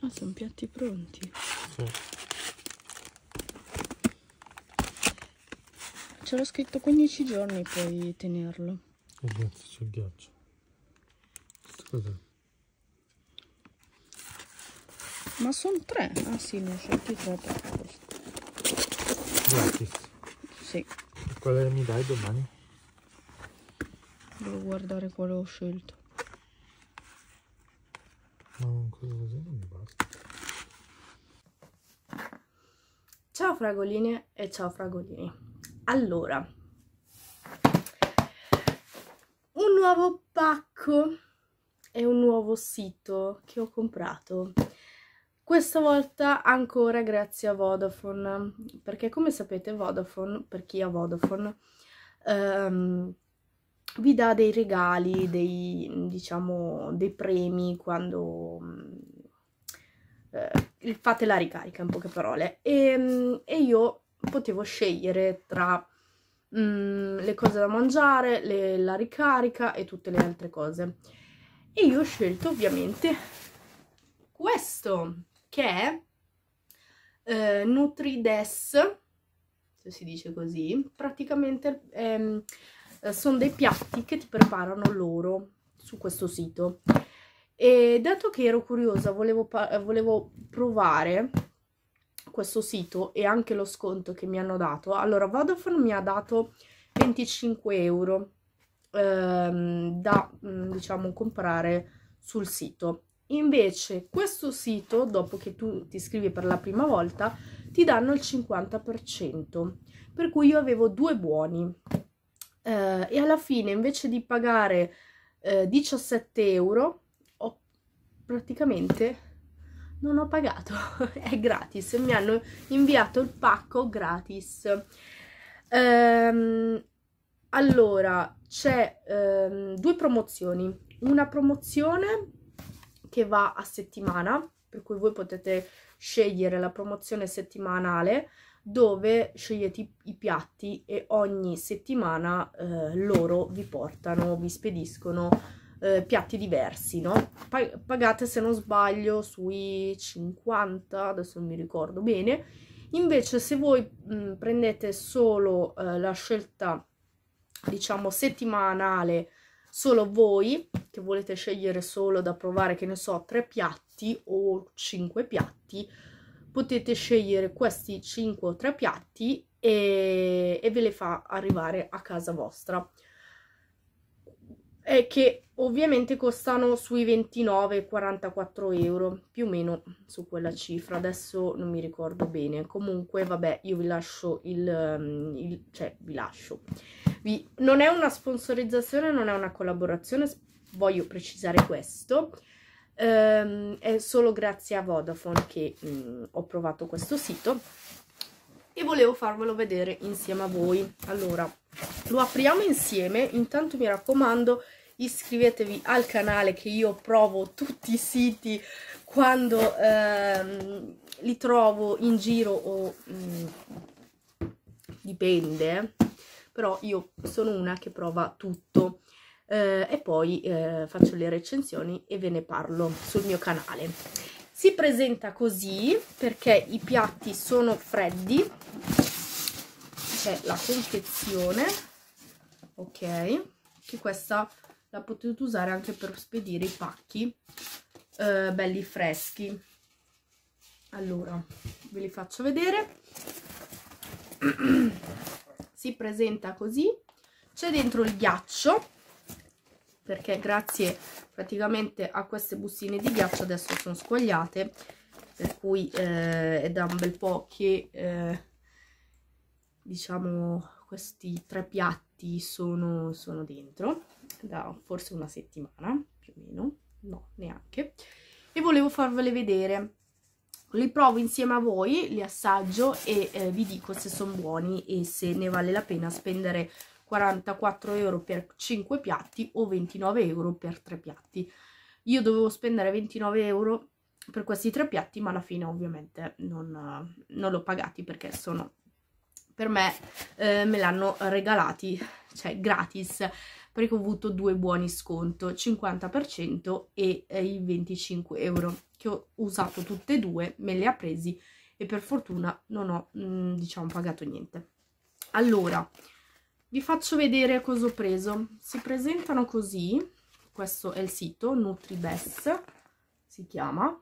Ah, sono piatti pronti. Sì. C'era scritto 15 giorni puoi tenerlo. Oh, grazie, c'è il ghiaccio. Ma sono tre. Ah sì, ne ho scelti tre per questo. Gratis. Sì. E quale mi dai domani? Devo guardare quale ho scelto. Ma non cosa così non mi va. Ciao fragoline e ciao fragolini. Allora, un nuovo pacco e un nuovo sito che ho comprato. Questa volta ancora grazie a Vodafone, perché come sapete Vodafone, per chi ha Vodafone, ehm, vi dà dei regali, dei, diciamo, dei premi quando eh, fate la ricarica in poche parole. E, ehm, e io potevo scegliere tra mh, mm, le cose da mangiare, le, la ricarica e tutte le altre cose. E io ho scelto ovviamente questo, che è eh, Nutrides, se si dice così, praticamente ehm, eh, sono dei piatti che ti preparano loro su questo sito e dato che ero curiosa, volevo, volevo provare questo sito e anche lo sconto che mi hanno dato. Allora, Vodafone mi ha dato 25 euro ehm, da, mm, diciamo, comprare sul sito. Invece questo sito, dopo che tu ti iscrivi per la prima volta, ti danno il 50%, per cui io avevo due buoni. Eh, e alla fine, invece di pagare eh, 17 euro, praticamente non ho pagato, è gratis, mi hanno inviato il pacco gratis. Ehm, allora, c'è ehm, due promozioni, una promozione che va a settimana, per cui voi potete scegliere la promozione settimanale dove scegliete i piatti e ogni settimana eh, loro vi portano, vi spediscono eh, piatti diversi, no? Pa pagate se non sbaglio sui 50, adesso non mi ricordo bene. Invece se voi mh, prendete solo eh, la scelta, diciamo, settimanale, solo voi, che volete scegliere solo da provare, che ne so, tre piatti o cinque piatti, potete scegliere questi 5 o 3 piatti e, e, ve le fa arrivare a casa vostra eh, che ovviamente costano sui 29-44 euro, più o meno su quella cifra, adesso non mi ricordo bene, comunque vabbè io vi lascio il, ehm, il cioè vi lascio, vi, non è una sponsorizzazione, non è una collaborazione, voglio precisare questo, ehm, è solo grazie a Vodafone che mh, mm, ho provato questo sito e volevo farvelo vedere insieme a voi, allora lo apriamo insieme, intanto mi raccomando iscrivetevi al canale che io provo tutti i siti quando ehm, li trovo in giro o mh, mm, dipende, eh. però io sono una che prova tutto eh, e poi eh, faccio le recensioni e ve ne parlo sul mio canale. Si presenta così perché i piatti sono freddi, c'è la confezione, ok, che questa la potete usare anche per spedire i pacchi eh, belli freschi allora ve li faccio vedere si presenta così c'è dentro il ghiaccio perché grazie praticamente a queste bustine di ghiaccio adesso sono squagliate per cui eh, è da un bel po' che eh, diciamo questi tre piatti sono, sono dentro da forse una settimana più o meno, no neanche, e volevo farvele vedere. Li provo insieme a voi, li assaggio e eh, vi dico se sono buoni e se ne vale la pena spendere 44 euro per 5 piatti o 29 euro per 3 piatti. Io dovevo spendere 29 euro per questi 3 piatti ma alla fine ovviamente non, non l'ho pagati perché sono per me eh, me l'hanno regalati cioè gratis, perché ho avuto due buoni sconto, 50% e eh, i 25 euro, che ho usato tutte e due, me le ha presi e per fortuna non ho, mh, mm, diciamo, pagato niente. Allora, vi faccio vedere cosa ho preso. Si presentano così, questo è il sito, NutriBest, si chiama,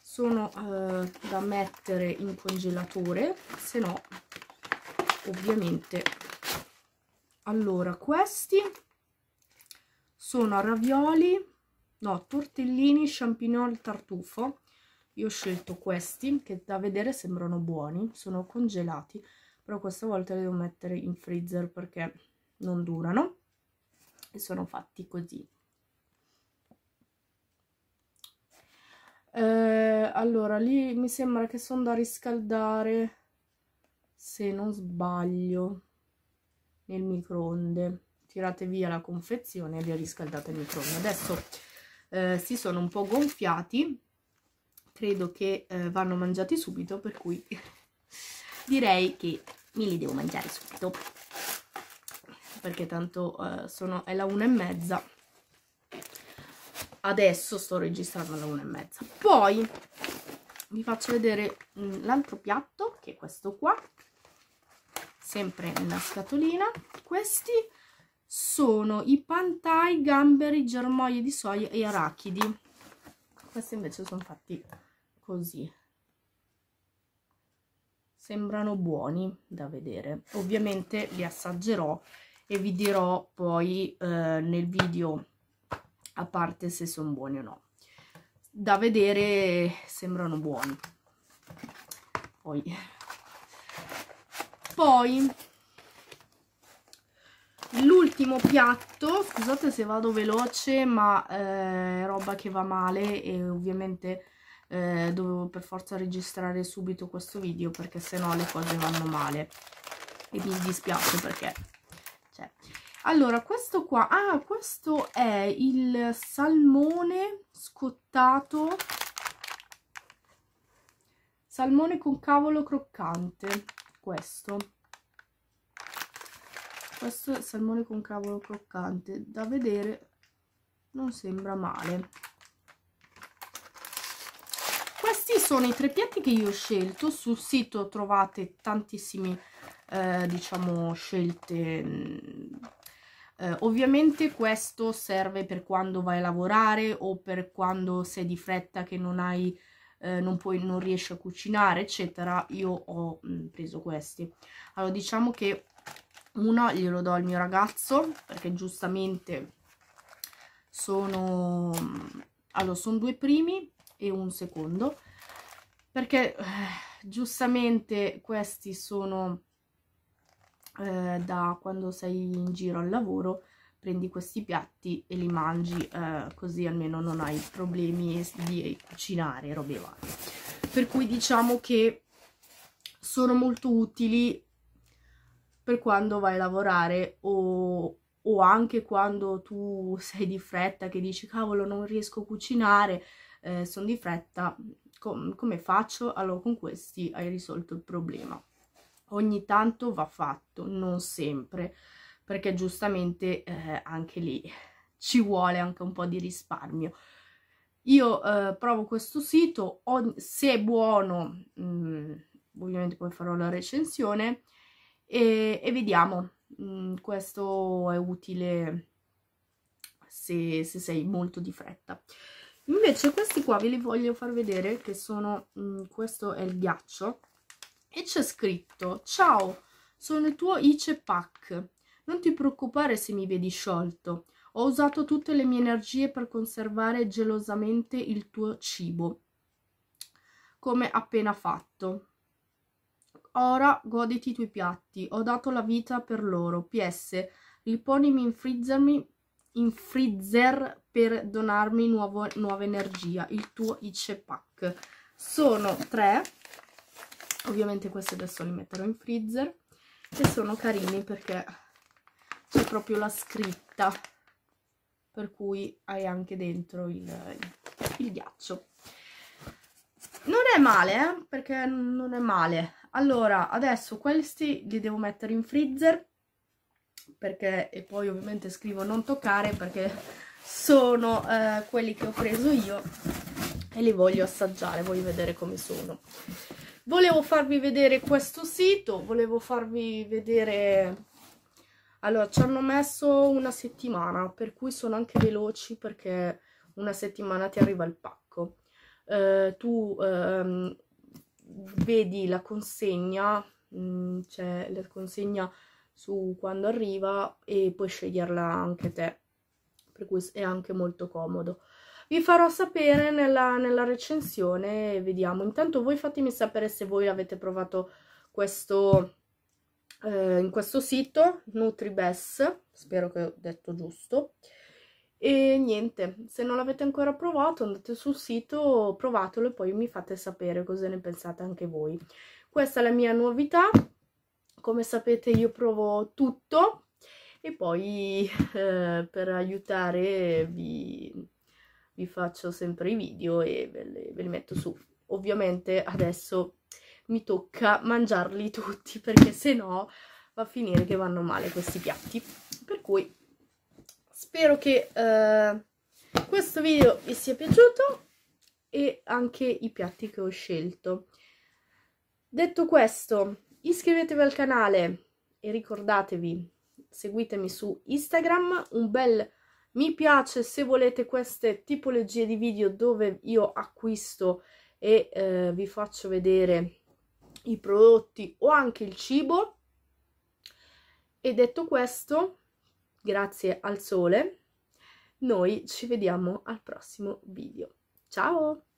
sono eh, da mettere in congelatore, se no ovviamente allora questi sono a ravioli no tortellini champignon tartufo io ho scelto questi che da vedere sembrano buoni sono congelati però questa volta li devo mettere in freezer perché non durano e sono fatti così eh, allora lì mi sembra che sono da riscaldare se non sbaglio nel microonde tirate via la confezione e li riscaldate al microonde adesso eh, si sono un po' gonfiati credo che eh, vanno mangiati subito per cui direi che me li devo mangiare subito perché tanto eh, sono, è la una e mezza adesso sto registrando la una e mezza poi vi faccio vedere mm, l'altro piatto che è questo qua sempre nella scatolina. Questi sono i pantai, gamberi, germogli di soia e arachidi. Questi invece sono fatti così. Sembrano buoni da vedere. Ovviamente li assaggerò e vi dirò poi eh, nel video a parte se sono buoni o no. Da vedere sembrano buoni. Poi poi l'ultimo piatto, scusate se vado veloce, ma eh, roba che va male e ovviamente eh, dovevo per forza registrare subito questo video perché sennò le cose vanno male e mi dispiace perché cioè. allora questo qua ah questo è il salmone scottato salmone con cavolo croccante questo questo è salmone con cavolo croccante da vedere non sembra male questi sono i tre piatti che io ho scelto sul sito trovate tantissime eh, diciamo scelte mm, eh, ovviamente questo serve per quando vai a lavorare o per quando sei di fretta che non hai eh, non, puoi, non riesci a cucinare, eccetera, io ho mh, mm, preso questi. Allora, diciamo che uno glielo do al mio ragazzo, perché giustamente sono... Mm, allora, sono due primi e un secondo, perché eh, giustamente questi sono eh, da quando sei in giro al lavoro, prendi questi piatti e li mangi eh, così almeno non hai problemi di cucinare robe varie per cui diciamo che sono molto utili per quando vai a lavorare o, o anche quando tu sei di fretta che dici cavolo non riesco a cucinare eh, sono di fretta com come faccio allora con questi hai risolto il problema ogni tanto va fatto non sempre perché giustamente eh, anche lì ci vuole anche un po' di risparmio. Io eh, provo questo sito, se è buono, mh, mm, ovviamente poi farò la recensione e, e vediamo. Mh, mm, questo è utile se, se, sei molto di fretta. Invece questi qua ve li voglio far vedere che sono, mh, mm, questo è il ghiaccio e c'è scritto ciao sono il tuo Ice Pack non ti preoccupare se mi vedi sciolto. Ho usato tutte le mie energie per conservare gelosamente il tuo cibo, come appena fatto. Ora goditi i tuoi piatti, ho dato la vita per loro. PS, riponimi in, in freezer per donarmi nuovo, nuova energia, il tuo Ice Pack. Sono tre, ovviamente questi adesso li metterò in freezer, e sono carini perché c'è proprio la scritta, per cui hai anche dentro il, il ghiaccio. Non è male, eh? perché non è male. Allora, adesso questi li devo mettere in freezer, perché, e poi ovviamente scrivo non toccare, perché sono eh, quelli che ho preso io e li voglio assaggiare, voglio vedere come sono. Volevo farvi vedere questo sito, volevo farvi vedere allora, ci hanno messo una settimana, per cui sono anche veloci perché una settimana ti arriva il pacco. Eh, tu ehm, vedi la consegna, mh, mm, cioè la consegna su quando arriva e puoi sceglierla anche te, per cui è anche molto comodo. Vi farò sapere nella, nella recensione, vediamo. Intanto voi fatemi sapere se voi avete provato questo eh, in questo sito, NutriBest, spero che ho detto giusto, e niente, se non l'avete ancora provato andate sul sito, provatelo e poi mi fate sapere cosa ne pensate anche voi. Questa è la mia novità, come sapete io provo tutto e poi eh, per aiutare vi, vi, faccio sempre i video e ve li, ve li metto su. Ovviamente adesso mi tocca mangiarli tutti perché se no va a finire che vanno male questi piatti. Per cui spero che eh, questo video vi sia piaciuto e anche i piatti che ho scelto. Detto questo, iscrivetevi al canale e ricordatevi, seguitemi su Instagram, un bel mi piace se volete queste tipologie di video dove io acquisto e eh, vi faccio vedere i prodotti o anche il cibo. E detto questo, grazie al sole, noi ci vediamo al prossimo video. Ciao!